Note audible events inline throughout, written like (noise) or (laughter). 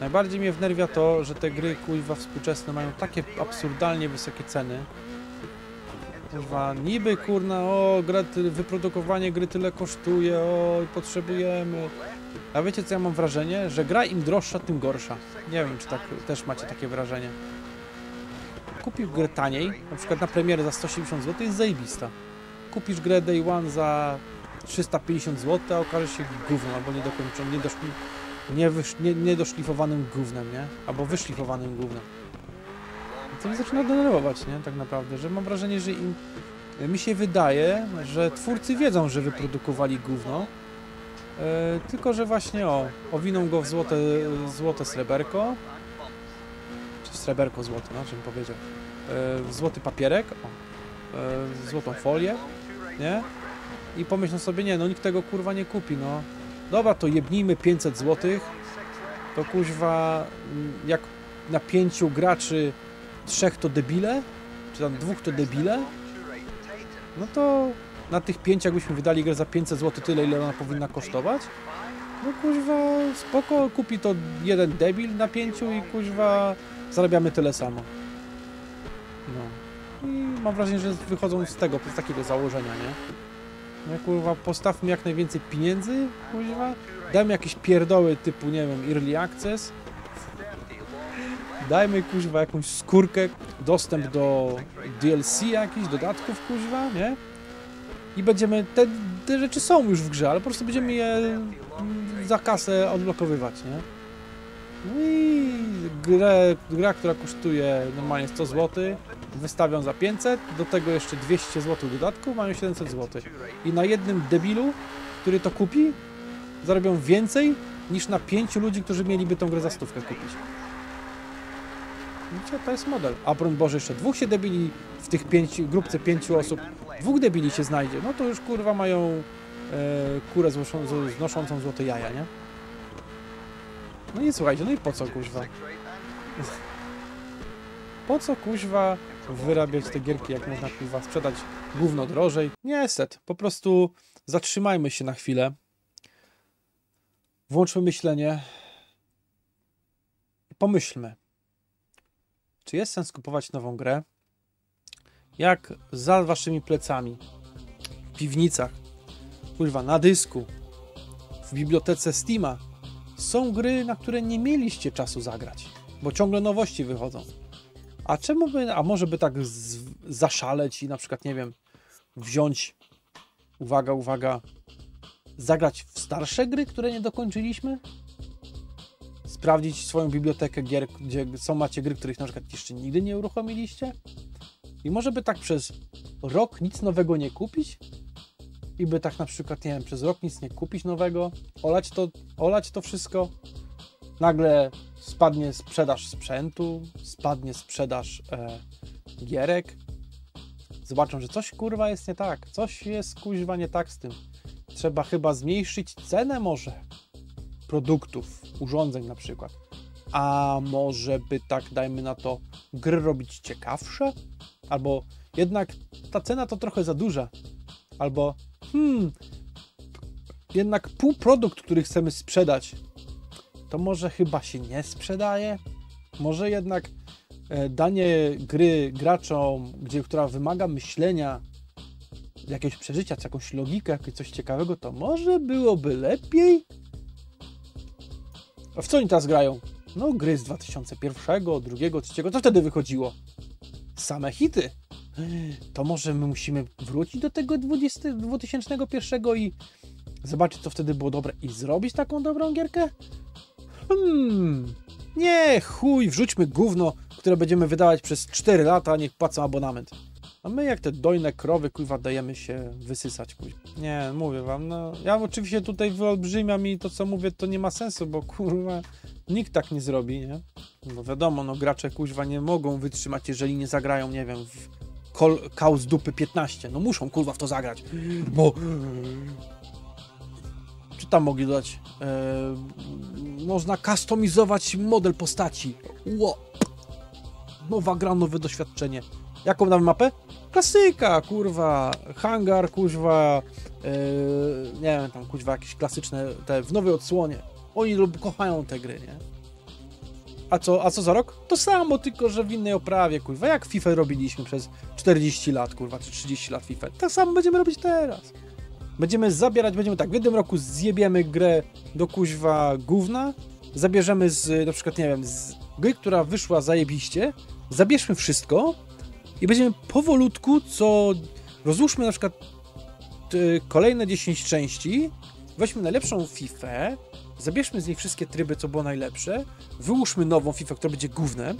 Najbardziej mnie wnerwia to, że te gry kuźwa współczesne mają takie absurdalnie wysokie ceny. Kuźwa, niby kurna, o, gra, wyprodukowanie gry tyle kosztuje, o, potrzebujemy. A wiecie co ja mam wrażenie? Że gra im droższa, tym gorsza. Nie wiem, czy tak też macie takie wrażenie. Kupił grę taniej, na przykład na premierę za 180 zł, jest zajebista. Kupisz grę Day One za 350 zł, a okaże się gówno albo nie niedoszło nie, nie, niedoszlifowanym gównem, nie? Albo wyszlifowanym gównem. Co to zaczyna denerwować, nie? Tak naprawdę, że mam wrażenie, że im... Mi się wydaje, że twórcy wiedzą, że wyprodukowali gówno, e, tylko, że właśnie o, owiną go w złote, złote sreberko, czy w sreberko złote, na no, czym powiedział, e, w złoty papierek, o, e, w złotą folię, nie? I pomyślą sobie, nie, no nikt tego kurwa nie kupi, no dobra, to jebnijmy 500 zł, to kuźwa, mm, jak na pięciu graczy trzech to debile, czy tam dwóch to debile, no to na tych pięciu, jakbyśmy wydali grę za 500 zł tyle, ile ona powinna kosztować, no kuźwa, spoko, kupi to jeden debil na pięciu i kuźwa, zarabiamy tyle samo. No. I mam wrażenie, że wychodzą z tego, z takiego założenia, nie? No kurwa, postawmy jak najwięcej pieniędzy, kurwa. Dajmy jakieś pierdoły typu, nie wiem, early access. Dajmy kurwa jakąś skórkę, dostęp do DLC jakichś, dodatków kurwa, nie? I będziemy, te, te rzeczy są już w grze, ale po prostu będziemy je mm, za kasę odblokowywać, nie? No i grę, gra, która kosztuje normalnie 100 złotych wystawiam za 500, do tego jeszcze 200 zł dodatku, mają 700 zł. I na jednym debilu, który to kupi, zarobią więcej niż na pięciu ludzi, którzy mieliby tą grę za stówkę kupić. Widzicie, no to jest model. A broń Boże, jeszcze dwóch się debili w tych pięciu, grupce pięciu osób, dwóch debili się znajdzie, no to już kurwa mają e, kurę znoszącą, znoszącą złote jaja, nie? No i słuchajcie, no i po co kurwa? Po co kuźwa wyrabiać te gierki, jak można kurwa sprzedać gówno drożej. Nie, set. Po prostu zatrzymajmy się na chwilę. Włączmy myślenie. I pomyślmy. Czy jest sens kupować nową grę? Jak za waszymi plecami, w piwnicach, kurwa, na dysku, w bibliotece Steama są gry, na które nie mieliście czasu zagrać, bo ciągle nowości wychodzą. A czemu by, a może by tak z, zaszaleć i na przykład, nie wiem, wziąć, uwaga, uwaga, zagrać w starsze gry, które nie dokończyliśmy? Sprawdzić swoją bibliotekę gier, gdzie są macie gry, których na przykład jeszcze nigdy nie uruchomiliście? I może by tak przez rok nic nowego nie kupić? I by tak na przykład, nie wiem, przez rok nic nie kupić nowego, olać to, olać to wszystko, nagle spadnie sprzedaż sprzętu, spadnie sprzedaż e, gierek. Zobaczą, że coś kurwa jest nie tak, coś jest kuźwa nie tak z tym. Trzeba chyba zmniejszyć cenę może produktów, urządzeń na przykład. A może by tak, dajmy na to, gry robić ciekawsze? Albo jednak ta cena to trochę za duża. Albo hmm, jednak półprodukt, który chcemy sprzedać, to może chyba się nie sprzedaje? Może jednak e, danie gry graczom, gdzie, która wymaga myślenia, jakiegoś przeżycia, jakąś logikę, coś ciekawego, to może byłoby lepiej? A w co oni teraz grają? No gry z 2001, 2, 3, co wtedy wychodziło. Same hity. To może my musimy wrócić do tego 20, 2001 i zobaczyć, co wtedy było dobre i zrobić taką dobrą gierkę? Hmm. Nie, chuj, wrzućmy gówno, które będziemy wydawać przez 4 lata, niech płacą abonament. A my jak te dojne krowy, kuwa, dajemy się wysysać, kuźwa. Nie, mówię wam, no... Ja oczywiście tutaj wyolbrzymiam i to, co mówię, to nie ma sensu, bo kurwa... Nikt tak nie zrobi, nie? No wiadomo, no gracze, kuźwa, nie mogą wytrzymać, jeżeli nie zagrają, nie wiem, w Call, Dupy 15. No muszą, kurwa, w to zagrać, bo czy tam mogli dodać, e, można kustomizować model postaci. Ło! Nowa gra, nowe doświadczenie. Jaką damy mapę? Klasyka, kurwa, hangar, kurwa, e, nie wiem, tam kurwa jakieś klasyczne, te w nowej odsłonie. Oni lub kochają te gry, nie? A co, a co za rok? To samo, tylko że w innej oprawie, kurwa. Jak FIFA robiliśmy przez 40 lat, kurwa, czy 30 lat FIFA. Tak samo będziemy robić teraz. Będziemy zabierać, będziemy tak, w jednym roku zjebiemy grę do kuźwa gówna, zabierzemy z, na przykład, nie wiem, z gry, która wyszła zajebiście, zabierzmy wszystko i będziemy powolutku, co rozłóżmy na przykład y, kolejne 10 części, weźmy najlepszą FIFA, zabierzmy z niej wszystkie tryby, co było najlepsze, wyłóżmy nową FIFA, która będzie głównym,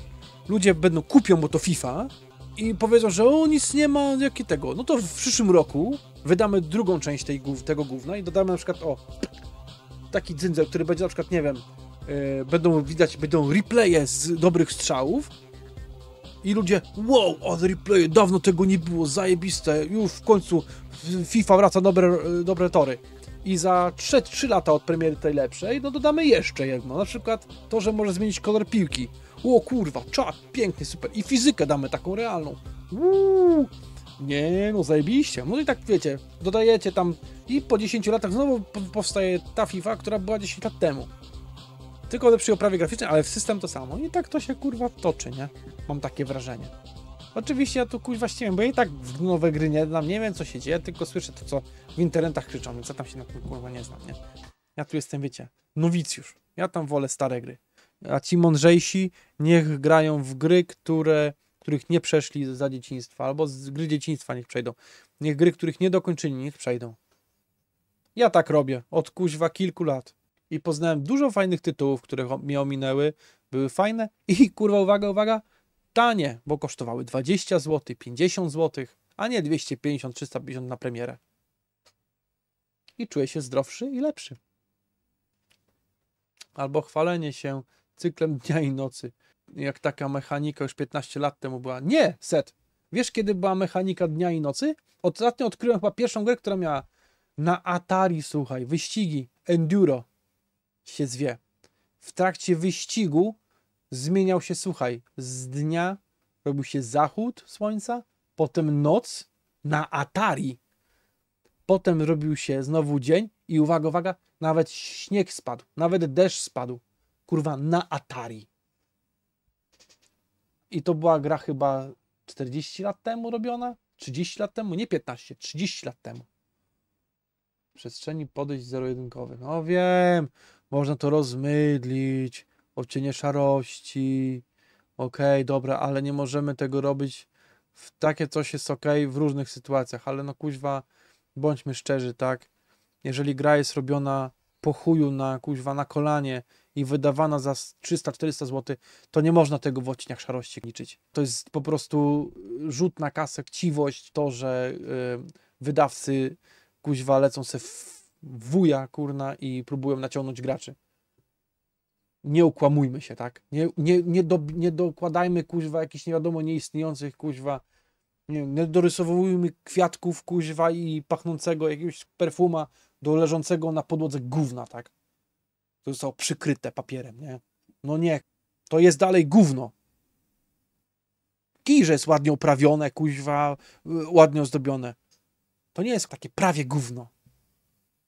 ludzie będą kupią, bo to FIFA, i powiedzą, że o, nic nie ma, jaki tego. No to w przyszłym roku wydamy drugą część tej, tego gówna i dodamy na przykład, o, taki dzyndzel, który będzie na przykład, nie wiem, yy, będą widać, będą replaye z dobrych strzałów i ludzie, wow, o, replaye, dawno tego nie było, zajebiste, już w końcu FIFA wraca dobre, dobre tory. I za 3, 3 lata od premiery tej lepszej, no dodamy jeszcze jedno, na przykład to, że może zmienić kolor piłki o kurwa, czat, piękny, super. I fizykę damy taką realną. Uuu. Nie, no zajebiście. No i tak wiecie, dodajecie tam i po 10 latach znowu powstaje ta FIFA, która była 10 lat temu. Tylko lepszej oprawie graficznej, ale w system to samo. I tak to się kurwa toczy, nie? Mam takie wrażenie. Oczywiście ja tu kuźwa właściwie, bo i tak w nowe gry nie znam, nie wiem co się dzieje, tylko słyszę to, co w internetach krzyczą, więc ja tam się na tym kurwa nie znam, nie? Ja tu jestem, wiecie, nowicjusz. Ja tam wolę stare gry a ci mądrzejsi niech grają w gry, które, których nie przeszli za dzieciństwa, albo z gry dzieciństwa niech przejdą. Niech gry, których nie dokończyli, niech przejdą. Ja tak robię od kuźwa kilku lat. I poznałem dużo fajnych tytułów, które mnie ominęły, były fajne i kurwa, uwaga, uwaga, tanie, bo kosztowały 20 zł, 50 zł, a nie 250, 350 na premierę. I czuję się zdrowszy i lepszy. Albo chwalenie się cyklem dnia i nocy, jak taka mechanika już 15 lat temu była. Nie, set. Wiesz, kiedy była mechanika dnia i nocy? Ostatnio odkryłem chyba pierwszą grę, która miała na Atari, słuchaj, wyścigi, enduro się zwie. W trakcie wyścigu zmieniał się, słuchaj, z dnia robił się zachód słońca, potem noc na Atari, potem robił się znowu dzień i uwaga, uwaga, nawet śnieg spadł, nawet deszcz spadł kurwa, na Atari. I to była gra chyba 40 lat temu robiona? 30 lat temu? Nie 15, 30 lat temu. Przestrzeni podejść zero-jedynkowych. No wiem, można to rozmydlić, odcienie szarości. Okej, okay, dobra, ale nie możemy tego robić. W takie coś jest ok w różnych sytuacjach, ale no kuźwa, bądźmy szczerzy, tak? Jeżeli gra jest robiona po chuju na kuźwa na kolanie i wydawana za 300-400 zł, to nie można tego w odcieniach szarości liczyć. To jest po prostu y, rzut na kasę, chciwość, to, że y, wydawcy kuźwa lecą se w wuja, kurna, i próbują naciągnąć graczy. Nie okłamujmy się, tak? Nie, nie, nie, do, nie dokładajmy, kuźwa, jakichś nie wiadomo nieistniejących, kuźwa, nie, nie dorysowujmy kwiatków, kuźwa, i pachnącego jakiegoś perfuma do leżącego na podłodze gówna, tak? to zostało przykryte papierem, nie? No nie, to jest dalej gówno. Kij, że jest ładnie oprawione, kuźwa, ładnie ozdobione. To nie jest takie prawie gówno.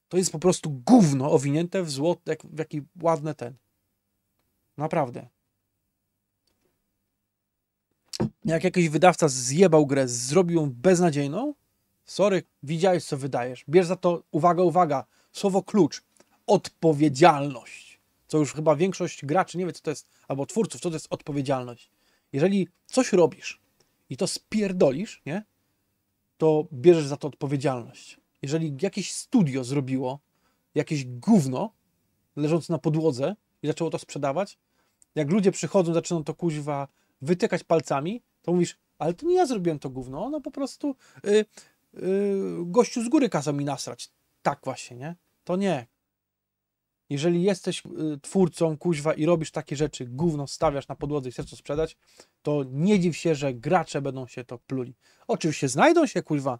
To jest po prostu gówno owinięte w złoto, w jaki ładny ten. Naprawdę. Jak jakiś wydawca zjebał grę, zrobił ją beznadziejną, sorry, widziałeś co wydajesz. Bierz za to, uwaga, uwaga, słowo klucz odpowiedzialność. Co już chyba większość graczy nie wie, co to jest, albo twórców, co to jest odpowiedzialność. Jeżeli coś robisz i to spierdolisz, nie? To bierzesz za to odpowiedzialność. Jeżeli jakieś studio zrobiło jakieś gówno leżące na podłodze i zaczęło to sprzedawać, jak ludzie przychodzą, zaczynają to kuźwa wytykać palcami, to mówisz, ale to nie ja zrobiłem to gówno, ono po prostu y, y, gościu z góry kazał mi nasrać. Tak właśnie, nie? To nie. Jeżeli jesteś y, twórcą, kuźwa, i robisz takie rzeczy, gówno stawiasz na podłodze i chcesz to sprzedać, to nie dziw się, że gracze będą się to pluli. Oczywiście znajdą się, kuźwa,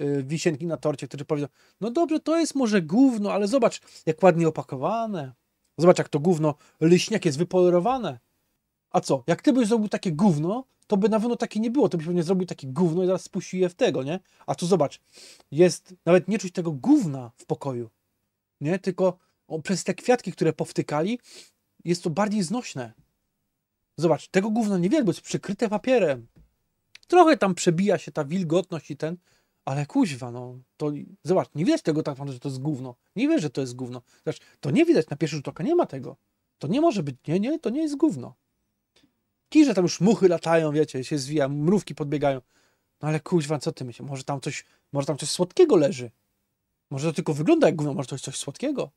y, wisienki na torcie, którzy powiedzą, no dobrze, to jest może gówno, ale zobacz, jak ładnie opakowane. Zobacz, jak to gówno, liśniak jest wypolerowane. A co, jak ty byś zrobił takie gówno, to by na pewno takie nie było, to byś pewnie zrobił takie gówno i zaraz spuścił je w tego, nie? A tu zobacz, jest, nawet nie czuć tego gówna w pokoju, nie? Tylko przez te kwiatki, które powtykali, jest to bardziej znośne. Zobacz, tego gówno nie wiem, bo jest przykryte papierem. Trochę tam przebija się ta wilgotność i ten, ale kuźwa, no, to zobacz, nie widać tego tak że to jest gówno. Nie wiesz, że to jest gówno. Zobacz, to nie widać na pierwszy rzut oka, nie ma tego. To nie może być, nie, nie, to nie jest gówno. Kirze tam już muchy latają, wiecie, się zwija, mrówki podbiegają. No ale kuźwa, co ty myślisz? Może tam coś, może tam coś słodkiego leży? Może to tylko wygląda jak gówno, może to jest coś słodkiego?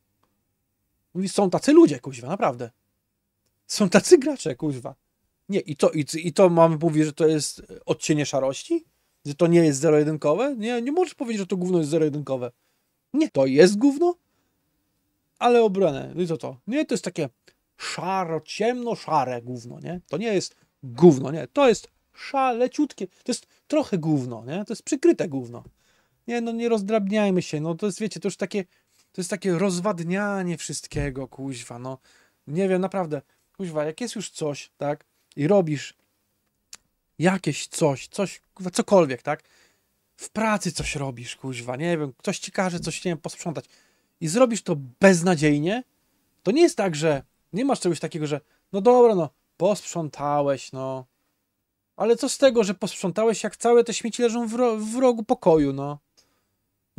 Mówi, są tacy ludzie, kuźwa, naprawdę. Są tacy gracze, kuźwa. Nie, i to, i, i to mam mówi, że to jest odcienie szarości? Że to nie jest zero-jedynkowe? Nie, nie możesz powiedzieć, że to gówno jest zero-jedynkowe. Nie, to jest gówno, ale obrane. No i to to. Nie, to jest takie szaro, ciemno-szare gówno, nie? To nie jest gówno, nie? To jest szaleciutkie. To jest trochę gówno, nie? To jest przykryte gówno. Nie, no nie rozdrabniajmy się, no to jest, wiecie, to już takie to jest takie rozwadnianie wszystkiego, kuźwa, no. Nie wiem, naprawdę, kuźwa, jak jest już coś, tak, i robisz jakieś coś, coś, kuźwa, cokolwiek, tak, w pracy coś robisz, kuźwa, nie wiem, ktoś ci każe coś, nie wiem, posprzątać i zrobisz to beznadziejnie, to nie jest tak, że nie masz czegoś takiego, że no dobra, no, posprzątałeś, no, ale co z tego, że posprzątałeś, jak całe te śmieci leżą w, ro w rogu pokoju, no.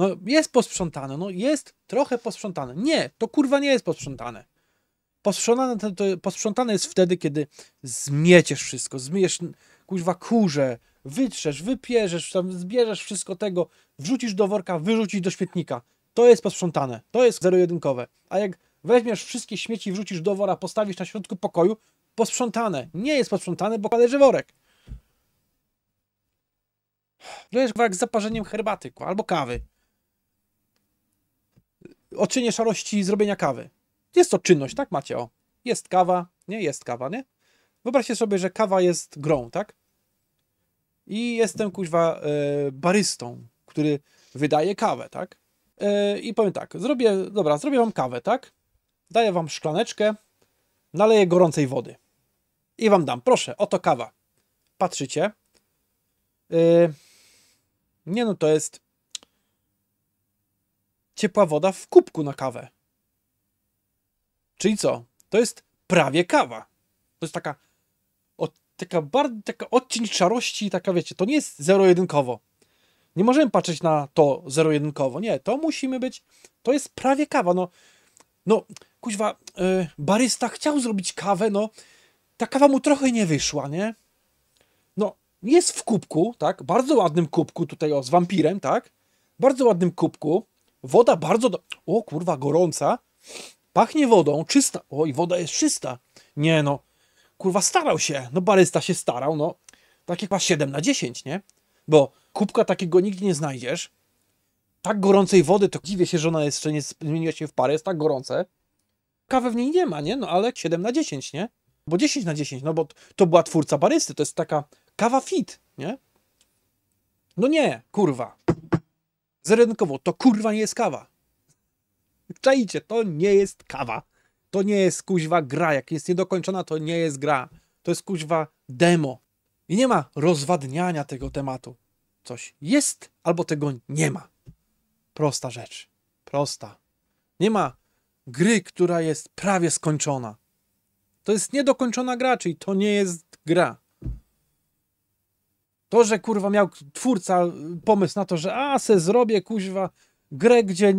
No jest posprzątane, no jest trochę posprzątane. Nie, to kurwa nie jest posprzątane. Posprzątane, to, to, posprzątane jest wtedy, kiedy zmieciesz wszystko, zmyjesz kurwa kurze, wytrzesz, wypierzesz, tam zbierzesz wszystko tego, wrzucisz do worka, wyrzucisz do śmietnika. To jest posprzątane, to jest zero-jedynkowe. A jak weźmiesz wszystkie śmieci, wrzucisz do wora, postawisz na środku pokoju, posprzątane. Nie jest posprzątane, bo leży worek. jest worek z zaparzeniem herbaty albo kawy o szarości zrobienia kawy. Jest to czynność, tak macie, o. Jest kawa, nie? Jest kawa, nie? Wyobraźcie sobie, że kawa jest grą, tak? I jestem, kuźwa, e, barystą, który wydaje kawę, tak? E, I powiem tak, zrobię, dobra, zrobię wam kawę, tak? Daję wam szklaneczkę, naleję gorącej wody. I wam dam, proszę, oto kawa. Patrzycie. E, nie no, to jest ciepła woda w kubku na kawę. Czyli co? To jest prawie kawa. To jest taka, taka, bar, taka odcień szarości, taka wiecie, to nie jest zero-jedynkowo. Nie możemy patrzeć na to zero-jedynkowo. Nie, to musimy być, to jest prawie kawa. No, no kuźwa, yy, barysta chciał zrobić kawę, no ta kawa mu trochę nie wyszła, nie? No, jest w kubku, tak? Bardzo ładnym kubku tutaj, o, z wampirem, tak? Bardzo ładnym kubku. Woda bardzo. Do... O kurwa, gorąca. Pachnie wodą, czysta. O, i woda jest czysta. Nie no, kurwa, starał się. No, barysta się starał, no. Takie masz 7 na 10, nie? Bo kubka takiego nigdzie nie znajdziesz. Tak gorącej wody, to dziwię się, że ona jeszcze nie zmieniła się w parę, jest tak gorące. Kawy w niej nie ma, nie? No ale 7 na 10, nie? Bo 10 na 10, no bo to była twórca barysty, to jest taka kawa fit, nie? No nie, kurwa zerynkowo, to kurwa nie jest kawa. Czajcie, to nie jest kawa. To nie jest kuźwa gra. Jak jest niedokończona, to nie jest gra. To jest kuźwa demo. I nie ma rozwadniania tego tematu. Coś jest, albo tego nie ma. Prosta rzecz. Prosta. Nie ma gry, która jest prawie skończona. To jest niedokończona gra, czyli to nie jest gra. To, że kurwa miał twórca y, pomysł na to, że a se zrobię kuźwa grę, gdzie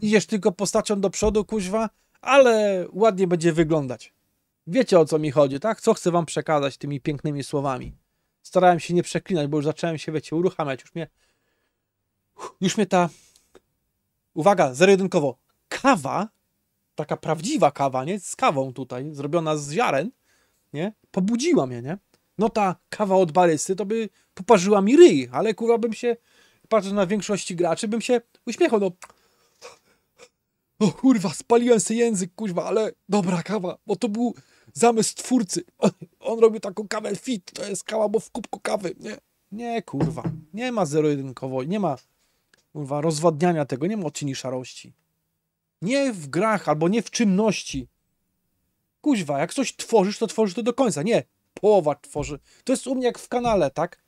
idziesz tylko postacią do przodu kuźwa, ale ładnie będzie wyglądać. Wiecie o co mi chodzi, tak? Co chcę wam przekazać tymi pięknymi słowami. Starałem się nie przeklinać, bo już zacząłem się, wiecie, uruchamiać. Już mnie już mnie ta uwaga, zero-jedynkowo kawa, taka prawdziwa kawa, nie? Z kawą tutaj, zrobiona z ziaren, nie? Pobudziła mnie, nie? no ta kawa od barysty to by poparzyła mi ryj, ale kurwa bym się, patrząc na większości graczy, bym się uśmiechał, no o kurwa, spaliłem sobie język, kuźwa, ale dobra kawa, bo to był zamysł twórcy. (laughs) On, robił taką kawę fit, to jest kawa, bo w kubku kawy, nie? Nie, kurwa, nie ma zero-jedynkowo, nie ma, kurwa, rozwadniania tego, nie ma odcieni szarości. Nie w grach, albo nie w czynności. Kuźwa, jak coś tworzysz, to tworzysz to do końca. Nie, połowa tworzy. To jest u mnie jak w kanale, tak?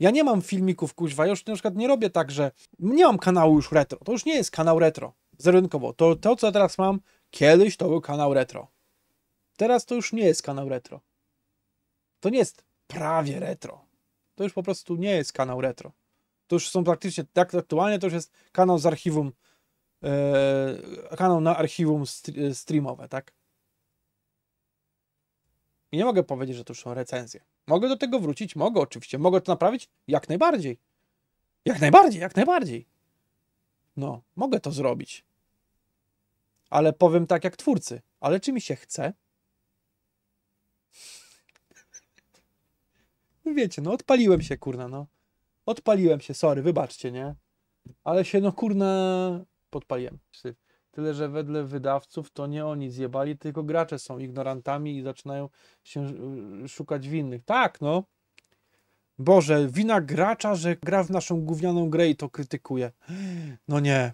Ja nie mam filmików, kuźwa, ja już na przykład nie robię tak, że nie mam kanału już retro, to już nie jest kanał retro, zerunkowo. To, to, co teraz mam, kiedyś to był kanał retro. Teraz to już nie jest kanał retro. To nie jest prawie retro. To już po prostu nie jest kanał retro. To już są praktycznie, tak aktualnie to już jest kanał z archiwum, yy, kanał na archiwum streamowe, tak? I nie mogę powiedzieć, że to już są recenzje. Mogę do tego wrócić, mogę oczywiście, mogę to naprawić jak najbardziej. Jak najbardziej, jak najbardziej. No, mogę to zrobić. Ale powiem tak jak twórcy, ale czy mi się chce? No wiecie, no odpaliłem się, kurna, no. Odpaliłem się, sorry, wybaczcie, nie? Ale się, no kurna, podpaliłem. Tyle, że wedle wydawców to nie oni zjebali, tylko gracze są ignorantami i zaczynają się e, szukać winnych. Tak, no. Boże, wina gracza, że gra w naszą gównianą grę i to krytykuje. No nie.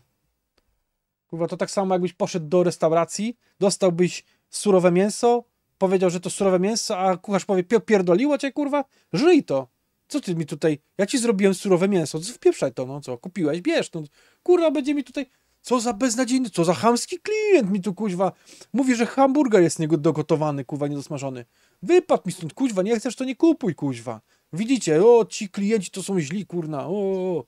Kurwa, to tak samo jakbyś poszedł do restauracji, dostałbyś surowe mięso, powiedział, że to surowe mięso, a kucharz powie, pierdoliło cię, kurwa, żyj to. Co ty mi tutaj, ja ci zrobiłem surowe mięso, wpieprzaj to, no co, kupiłeś, bierz, no, kurwa, będzie mi tutaj, co za beznadziejny, co za chamski klient mi tu kuźwa. Mówi, że hamburger jest niego dogotowany, kuwa niedosmażony. Wypadł mi stąd, kuźwa, nie chcesz, to nie kupuj, kuźwa. Widzicie, o, ci klienci to są źli, kurna, o.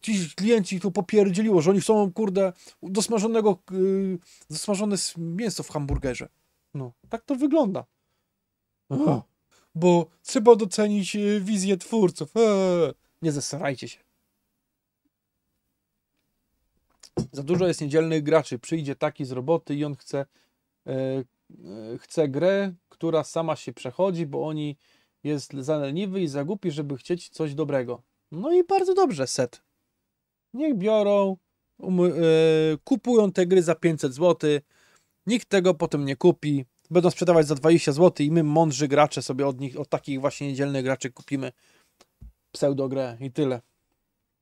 Ci klienci to popierdzieliło, że oni chcą, kurde, dosmażonego, yy, dosmażone mięso w hamburgerze. No, tak to wygląda. O, bo trzeba docenić y, wizję twórców. Eee, nie zesrajcie się. Za dużo jest niedzielnych graczy. Przyjdzie taki z roboty i on chce, e, e, chce grę, która sama się przechodzi, bo oni jest za leniwy i za głupi, żeby chcieć coś dobrego. No i bardzo dobrze, set. Niech biorą, um, kupują te gry za 500 zł. Nikt tego potem nie kupi. Będą sprzedawać za 20 zł i my, mądrzy gracze, sobie od nich, od takich właśnie niedzielnych graczy kupimy pseudogrę i tyle.